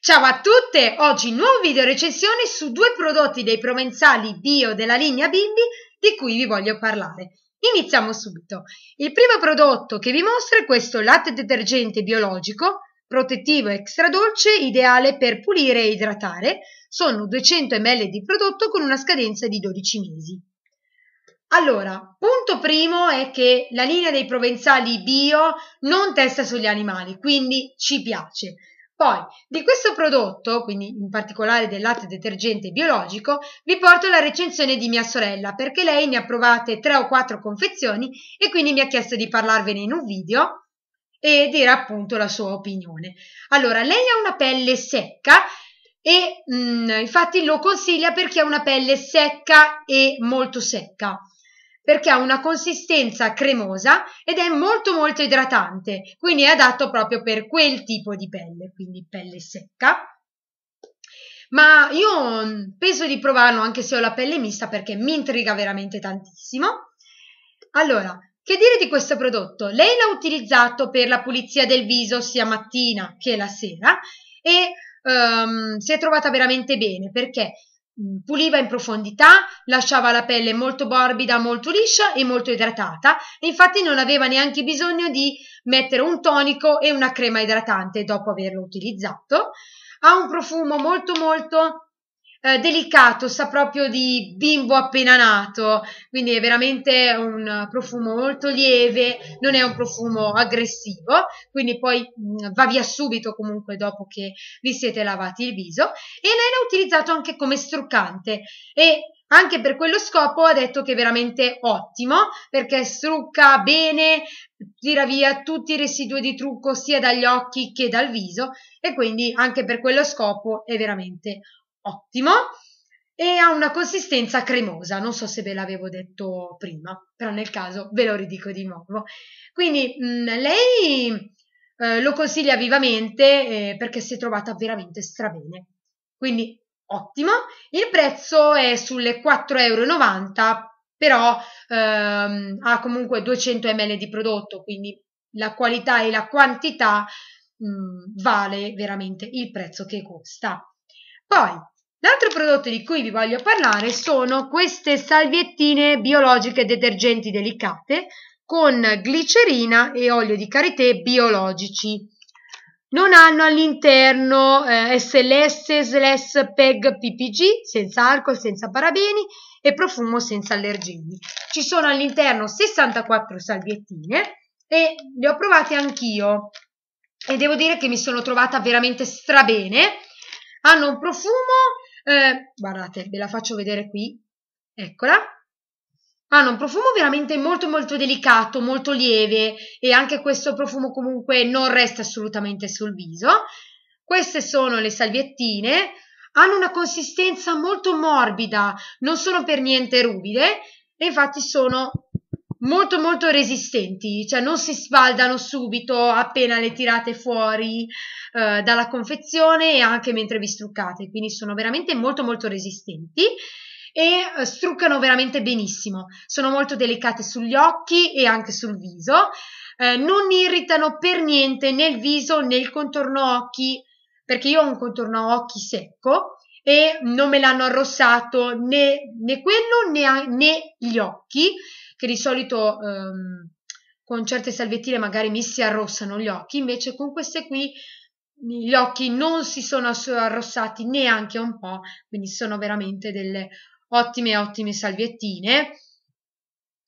Ciao a tutte! Oggi nuovo video recensione su due prodotti dei provenzali bio della linea Bimbi di cui vi voglio parlare. Iniziamo subito. Il primo prodotto che vi mostro è questo latte detergente biologico protettivo extra dolce ideale per pulire e idratare. Sono 200 ml di prodotto con una scadenza di 12 mesi. Allora, punto primo è che la linea dei provenzali bio non testa sugli animali, quindi ci piace. Poi, di questo prodotto, quindi in particolare del latte detergente biologico, vi porto la recensione di mia sorella perché lei ne ha provate tre o quattro confezioni e quindi mi ha chiesto di parlarvene in un video e dire appunto la sua opinione. Allora, lei ha una pelle secca e mh, mm, infatti lo consiglia perché ha una pelle secca e molto secca perché ha una consistenza cremosa ed è molto molto idratante, quindi è adatto proprio per quel tipo di pelle, quindi pelle secca. Ma io mm, penso di provarlo anche se ho la pelle mista perché mi intriga veramente tantissimo. Allora, che dire di questo prodotto? Lei l'ha utilizzato per la pulizia del viso sia mattina che la sera e um, si è trovata veramente bene perché Mm, puliva in profondità, lasciava la pelle molto morbida, molto liscia e molto idratata e infatti non aveva neanche bisogno di mettere un tonico e una crema idratante dopo averlo utilizzato. Ha un profumo molto molto eh, delicato, sa proprio di bimbo appena nato, quindi è veramente un profumo molto lieve, non è un profumo aggressivo, quindi poi mh, mm, va via subito comunque dopo che vi siete lavati il viso e lei l'ha utilizzato anche come struccante e anche per quello scopo ha detto che è veramente ottimo perché strucca bene, tira via tutti i residui di trucco sia dagli occhi che dal viso e quindi anche per quello scopo è veramente ottimo ottimo e ha una consistenza cremosa, non so se ve l'avevo detto prima, però nel caso ve lo ridico di nuovo. Quindi mh, mm, lei eh, lo consiglia vivamente eh, perché si è trovata veramente strabene. Quindi ottimo, il prezzo è sulle 4,90 euro, però ehm, ha comunque 200 ml di prodotto, quindi la qualità e la quantità mh, mm, vale veramente il prezzo che costa. Poi, l'altro prodotto di cui vi voglio parlare sono queste salviettine biologiche detergenti delicate con glicerina e olio di karité biologici. Non hanno all'interno eh, SLS, SLS, PEG, PPG, senza alcol, senza parabeni e profumo senza allergeni. Ci sono all'interno 64 salviettine e le ho provate anch'io e devo dire che mi sono trovata veramente strabene hanno un profumo, eh, guardate, ve la faccio vedere qui, eccola, hanno un profumo veramente molto molto delicato, molto lieve e anche questo profumo comunque non resta assolutamente sul viso. Queste sono le salviettine, hanno una consistenza molto morbida, non sono per niente ruvide e infatti sono molto molto resistenti, cioè non si sfaldano subito appena le tirate fuori eh, dalla confezione e anche mentre vi struccate, quindi sono veramente molto molto resistenti e eh, struccano veramente benissimo. Sono molto delicate sugli occhi e anche sul viso. Eh, non irritano per niente né il viso né il contorno occhi, perché io ho un contorno occhi secco e non me l'hanno arrossato né, né quello né, né, gli occhi, che di solito ehm, con certe salviettine magari mi si arrossano gli occhi, invece con queste qui gli occhi non si sono arrossati neanche un po', quindi sono veramente delle ottime ottime salviettine.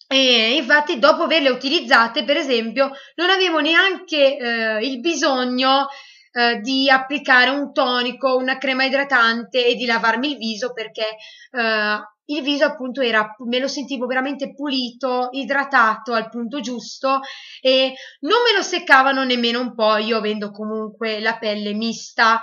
E infatti, dopo averle utilizzate, per esempio, non avevo neanche eh, il bisogno eh, di applicare un tonico, una crema idratante e di lavarmi il viso perché eh, il viso appunto era, me lo sentivo veramente pulito, idratato al punto giusto e non me lo seccavano nemmeno un po', io avendo comunque la pelle mista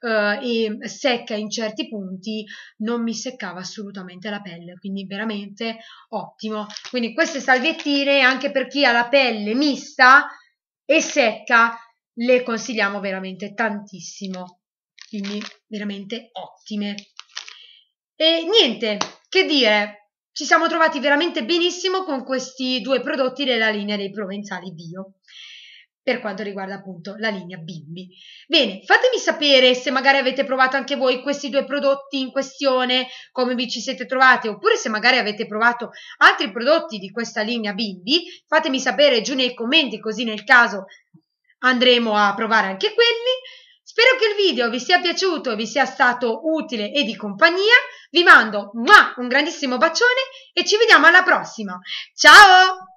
eh, e secca in certi punti, non mi seccava assolutamente la pelle, quindi veramente ottimo. Quindi queste salviettine anche per chi ha la pelle mista e secca le consigliamo veramente tantissimo, quindi veramente ottime. E niente, che dire, ci siamo trovati veramente benissimo con questi due prodotti della linea dei provenzali bio per quanto riguarda appunto la linea bimbi. Bene, fatemi sapere se magari avete provato anche voi questi due prodotti in questione, come vi ci siete trovati, oppure se magari avete provato altri prodotti di questa linea bimbi, fatemi sapere giù nei commenti così nel caso andremo a provare anche quelli. Spero che il video vi sia piaciuto, vi sia stato utile e di compagnia. Vi mando un grandissimo bacione e ci vediamo alla prossima. Ciao!